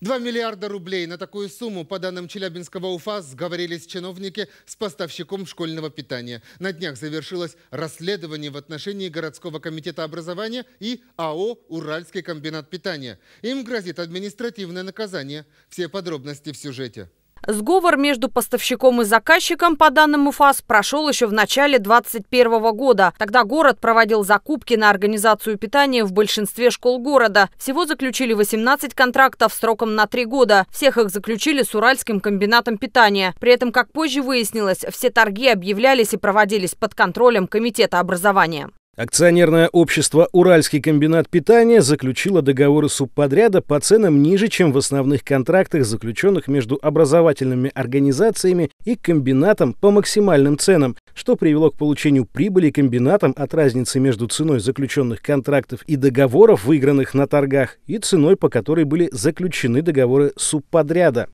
2 миллиарда рублей на такую сумму, по данным Челябинского УФА, сговорились чиновники с поставщиком школьного питания. На днях завершилось расследование в отношении городского комитета образования и АО «Уральский комбинат питания». Им грозит административное наказание. Все подробности в сюжете. Сговор между поставщиком и заказчиком, по данным УФАС, прошел еще в начале 2021 года. Тогда город проводил закупки на организацию питания в большинстве школ города. Всего заключили 18 контрактов сроком на три года. Всех их заключили с Уральским комбинатом питания. При этом, как позже выяснилось, все торги объявлялись и проводились под контролем Комитета образования. Акционерное общество «Уральский комбинат питания» заключило договоры субподряда по ценам ниже, чем в основных контрактах, заключенных между образовательными организациями и комбинатом по максимальным ценам, что привело к получению прибыли комбинатом от разницы между ценой заключенных контрактов и договоров, выигранных на торгах, и ценой, по которой были заключены договоры субподряда.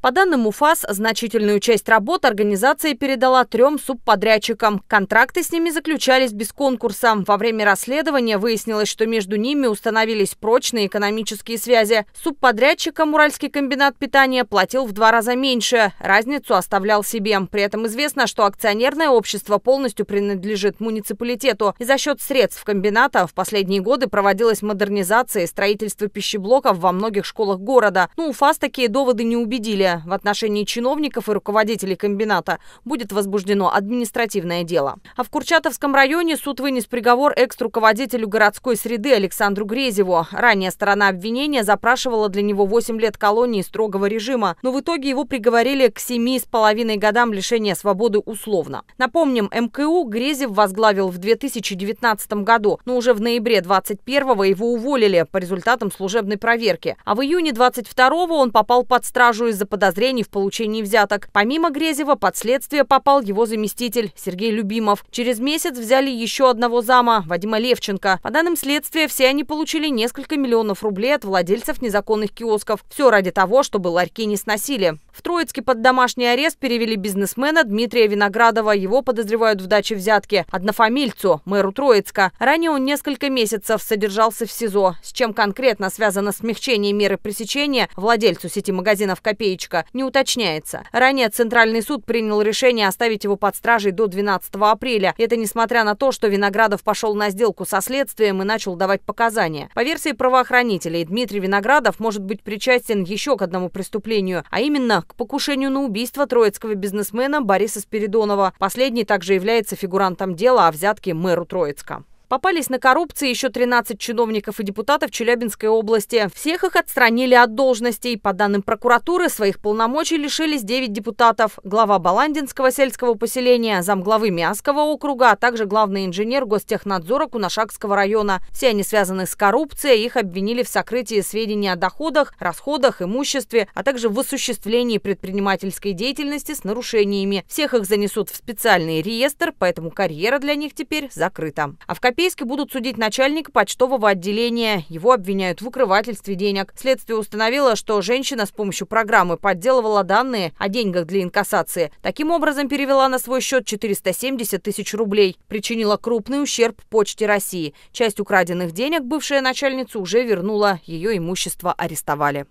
По данным УФАС, значительную часть работ организация передала трем субподрядчикам. Контракты с ними заключались без конкурса. Во время расследования выяснилось, что между ними установились прочные экономические связи. Субподрядчикам Уральский комбинат питания платил в два раза меньше. Разницу оставлял себе. При этом известно, что акционерное общество полностью принадлежит муниципалитету. И за счет средств комбината в последние годы проводилась модернизация и строительство пищеблоков во многих школах города. Но УФАС такие доводы не убедили. Далее в отношении чиновников и руководителей комбината будет возбуждено административное дело. А в Курчатовском районе суд вынес приговор экс-руководителю городской среды Александру Грезеву. Ранее сторона обвинения запрашивала для него 8 лет колонии строгого режима, но в итоге его приговорили к 7,5 годам лишения свободы условно. Напомним, МКУ Грезев возглавил в 2019 году, но уже в ноябре 21-го его уволили по результатам служебной проверки. А в июне 22-го он попал под стражу из-за подозрений в получении взяток. Помимо Грезева, под следствие попал его заместитель Сергей Любимов. Через месяц взяли еще одного зама, Вадима Левченко. По данным следствия, все они получили несколько миллионов рублей от владельцев незаконных киосков. Все ради того, чтобы ларьки не сносили. В Троицке под домашний арест перевели бизнесмена Дмитрия Виноградова. Его подозревают в даче взятки однофамильцу, мэру Троицка. Ранее он несколько месяцев содержался в СИЗО. С чем конкретно связано смягчение меры пресечения владельцу сети магазинов «Копеечка» не уточняется. Ранее Центральный суд принял решение оставить его под стражей до 12 апреля. Это несмотря на то, что Виноградов пошел на сделку со следствием и начал давать показания. По версии правоохранителей, Дмитрий Виноградов может быть причастен еще к одному преступлению, а именно к покушению на убийство троицкого бизнесмена Бориса Спиридонова. Последний также является фигурантом дела о взятке мэру Троицка. Попались на коррупции еще 13 чиновников и депутатов Челябинской области. Всех их отстранили от должностей. По данным прокуратуры, своих полномочий лишились 9 депутатов. Глава Баландинского сельского поселения, замглавы Мясского округа, а также главный инженер гостехнадзора Кунашакского района. Все они связаны с коррупцией. Их обвинили в сокрытии сведений о доходах, расходах, имуществе, а также в осуществлении предпринимательской деятельности с нарушениями. Всех их занесут в специальный реестр, поэтому карьера для них теперь закрыта. А в Европейске будут судить начальника почтового отделения. Его обвиняют в укрывательстве денег. Следствие установило, что женщина с помощью программы подделывала данные о деньгах для инкассации. Таким образом, перевела на свой счет 470 тысяч рублей. Причинила крупный ущерб Почте России. Часть украденных денег бывшая начальница уже вернула. Ее имущество арестовали.